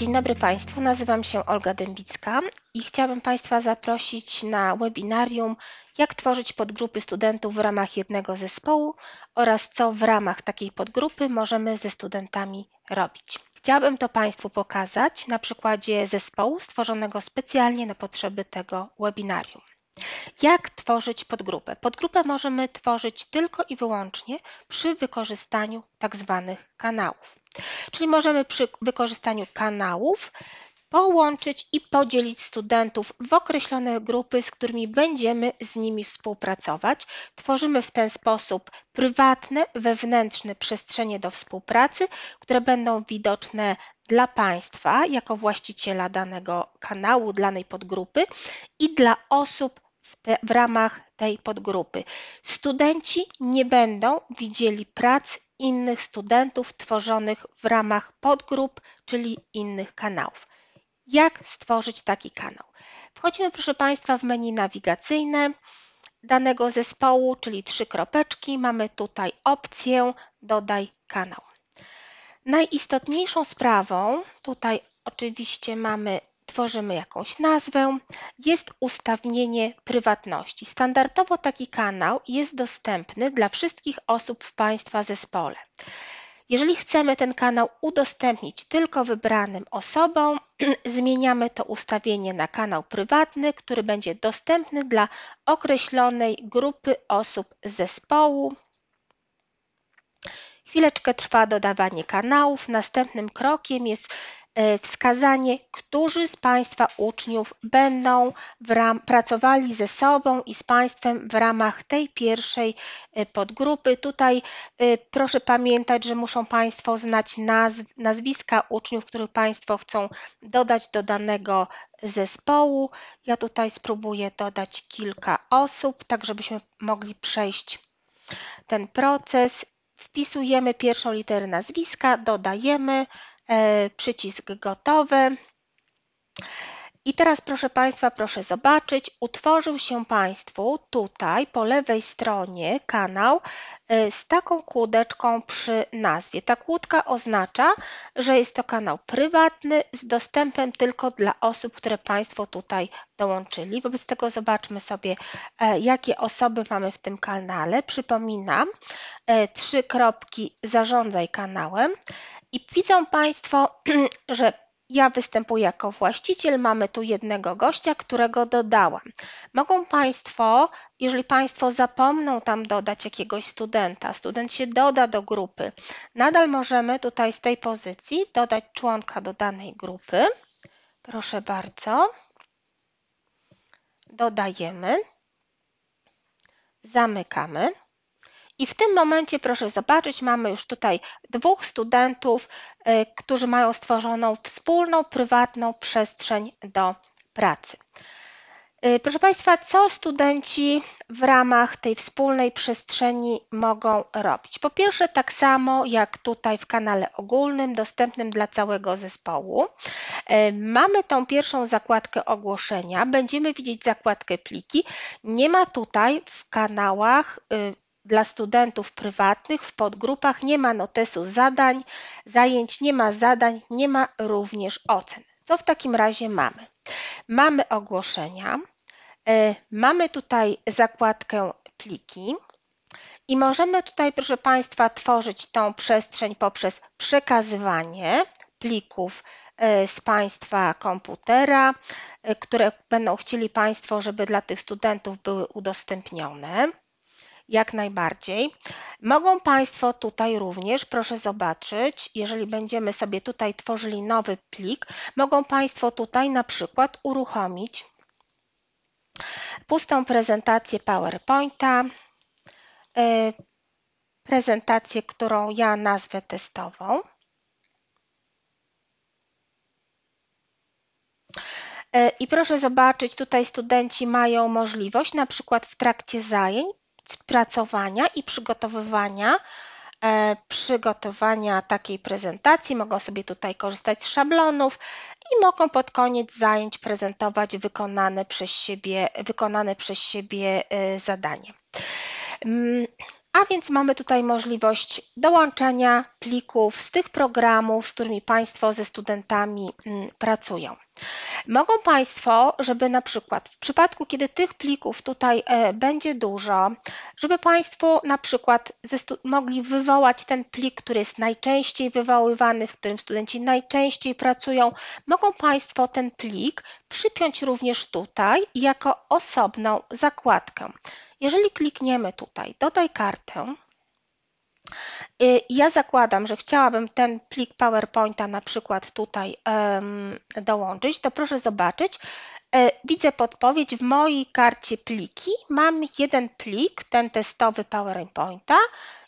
Dzień dobry Państwu, nazywam się Olga Dębicka i chciałabym Państwa zaprosić na webinarium Jak tworzyć podgrupy studentów w ramach jednego zespołu oraz co w ramach takiej podgrupy możemy ze studentami robić. Chciałabym to Państwu pokazać na przykładzie zespołu stworzonego specjalnie na potrzeby tego webinarium. Jak tworzyć podgrupę? Podgrupę możemy tworzyć tylko i wyłącznie przy wykorzystaniu tzw. Tak kanałów. Czyli możemy przy wykorzystaniu kanałów połączyć i podzielić studentów w określone grupy, z którymi będziemy z nimi współpracować. Tworzymy w ten sposób prywatne, wewnętrzne przestrzenie do współpracy, które będą widoczne dla Państwa jako właściciela danego kanału, danej podgrupy i dla osób w, te, w ramach tej podgrupy. Studenci nie będą widzieli prac innych studentów tworzonych w ramach podgrup, czyli innych kanałów. Jak stworzyć taki kanał? Wchodzimy, proszę Państwa, w menu nawigacyjne danego zespołu, czyli trzy kropeczki. Mamy tutaj opcję Dodaj kanał. Najistotniejszą sprawą, tutaj oczywiście mamy tworzymy jakąś nazwę, jest ustawienie prywatności. Standardowo taki kanał jest dostępny dla wszystkich osób w Państwa zespole. Jeżeli chcemy ten kanał udostępnić tylko wybranym osobom, zmieniamy to ustawienie na kanał prywatny, który będzie dostępny dla określonej grupy osób z zespołu. Chwileczkę trwa dodawanie kanałów. Następnym krokiem jest E, wskazanie, którzy z Państwa uczniów będą ram, pracowali ze sobą i z Państwem w ramach tej pierwszej e, podgrupy. Tutaj e, proszę pamiętać, że muszą Państwo znać nazw, nazwiska uczniów, których Państwo chcą dodać do danego zespołu. Ja tutaj spróbuję dodać kilka osób, tak żebyśmy mogli przejść ten proces. Wpisujemy pierwszą literę nazwiska, dodajemy, E, przycisk gotowy. I teraz proszę Państwa, proszę zobaczyć, utworzył się Państwu tutaj po lewej stronie kanał e, z taką kłódeczką przy nazwie. Ta kłódka oznacza, że jest to kanał prywatny z dostępem tylko dla osób, które Państwo tutaj dołączyli. Wobec tego zobaczmy sobie, e, jakie osoby mamy w tym kanale. Przypominam, trzy kropki zarządzaj kanałem i widzą Państwo, że ja występuję jako właściciel, mamy tu jednego gościa, którego dodałam. Mogą Państwo, jeżeli Państwo zapomną tam dodać jakiegoś studenta, student się doda do grupy, nadal możemy tutaj z tej pozycji dodać członka do danej grupy. Proszę bardzo. Dodajemy. Zamykamy. I w tym momencie, proszę zobaczyć, mamy już tutaj dwóch studentów, y, którzy mają stworzoną wspólną, prywatną przestrzeń do pracy. Y, proszę Państwa, co studenci w ramach tej wspólnej przestrzeni mogą robić? Po pierwsze, tak samo jak tutaj w kanale ogólnym, dostępnym dla całego zespołu, y, mamy tą pierwszą zakładkę ogłoszenia, będziemy widzieć zakładkę pliki. Nie ma tutaj w kanałach dla studentów prywatnych w podgrupach nie ma notesu zadań, zajęć nie ma zadań, nie ma również ocen. Co w takim razie mamy? Mamy ogłoszenia, y, mamy tutaj zakładkę pliki, i możemy tutaj, proszę Państwa, tworzyć tą przestrzeń poprzez przekazywanie plików y, z Państwa komputera, y, które będą chcieli Państwo, żeby dla tych studentów były udostępnione jak najbardziej. Mogą Państwo tutaj również, proszę zobaczyć, jeżeli będziemy sobie tutaj tworzyli nowy plik, mogą Państwo tutaj na przykład uruchomić pustą prezentację PowerPointa, y, prezentację, którą ja nazwę testową. Y, I proszę zobaczyć, tutaj studenci mają możliwość na przykład w trakcie zajęć pracowania i przygotowywania e, przygotowania takiej prezentacji, mogą sobie tutaj korzystać z szablonów i mogą pod koniec zajęć prezentować wykonane przez siebie, wykonane przez siebie e, zadanie. Mm, a więc mamy tutaj możliwość dołączania plików z tych programów, z którymi Państwo ze studentami mm, pracują. Mogą Państwo, żeby na przykład w przypadku, kiedy tych plików tutaj e, będzie dużo, żeby Państwo na przykład mogli wywołać ten plik, który jest najczęściej wywoływany, w którym studenci najczęściej pracują, mogą Państwo ten plik przypiąć również tutaj jako osobną zakładkę. Jeżeli klikniemy tutaj, dodaj kartę, i y, ja zakładam, że chciałabym ten plik PowerPointa na przykład tutaj dołączyć, to proszę zobaczyć, y, widzę podpowiedź, w mojej karcie pliki mam jeden plik, ten testowy PowerPointa,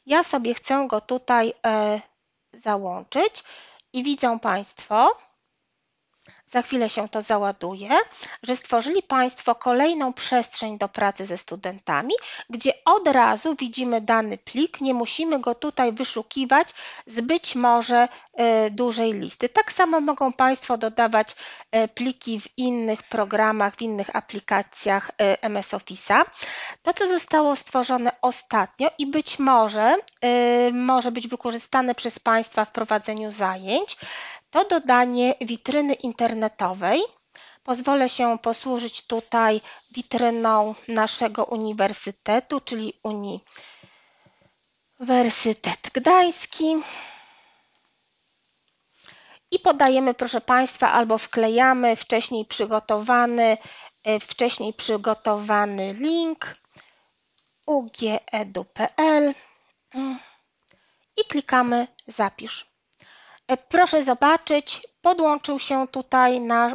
ja sobie chcę go tutaj e, załączyć i widzą Państwo, za chwilę się to załaduje, że stworzyli Państwo kolejną przestrzeń do pracy ze studentami, gdzie od razu widzimy dany plik, nie musimy go tutaj wyszukiwać z być może y, dużej listy. Tak samo mogą Państwo dodawać y, pliki w innych programach, w innych aplikacjach y, MS Office'a. To, co zostało stworzone ostatnio i być może może być wykorzystane przez Państwa w prowadzeniu zajęć, to dodanie witryny internetowej. Pozwolę się posłużyć tutaj witryną naszego uniwersytetu, czyli Uniwersytet Gdański. I podajemy, proszę Państwa, albo wklejamy wcześniej przygotowany, e, wcześniej przygotowany link ug.edu.pl i klikamy zapisz. E, proszę zobaczyć, podłączył się tutaj na,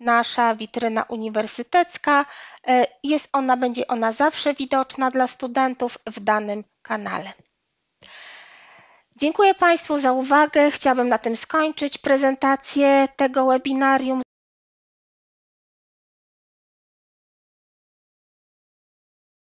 nasza witryna uniwersytecka. E, jest ona, będzie ona zawsze widoczna dla studentów w danym kanale. Dziękuję Państwu za uwagę. Chciałabym na tym skończyć prezentację tego webinarium.